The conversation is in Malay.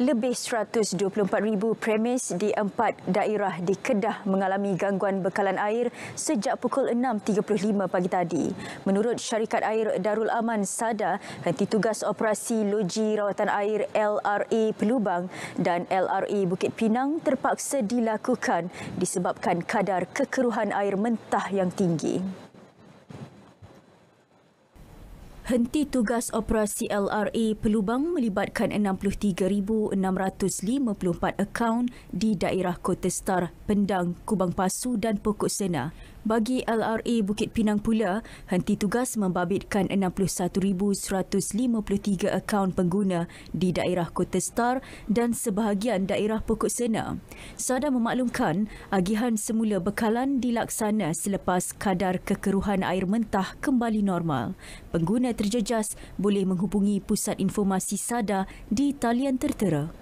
Lebih 124 ribu premis di empat daerah di Kedah mengalami gangguan bekalan air sejak pukul 6.35 pagi tadi. Menurut Syarikat Air Darul Aman SADA, henti tugas operasi loji rawatan air LRA Pelubang dan LRA Bukit Pinang terpaksa dilakukan disebabkan kadar kekeruhan air mentah yang tinggi. Henti tugas operasi LRA Pelubang melibatkan 63,654 akaun di daerah Kota Star, Pendang, Kubang Pasu dan Pokok Sena. Bagi LRA Bukit Pinang pula, henti tugas membabitkan 61,153 akaun pengguna di daerah Kota Star dan sebahagian daerah Pokok Sena. Sada memaklumkan, agihan semula bekalan dilaksana selepas kadar kekeruhan air mentah kembali normal. Pengguna terjejas boleh menghubungi Pusat Informasi Sada di talian tertera.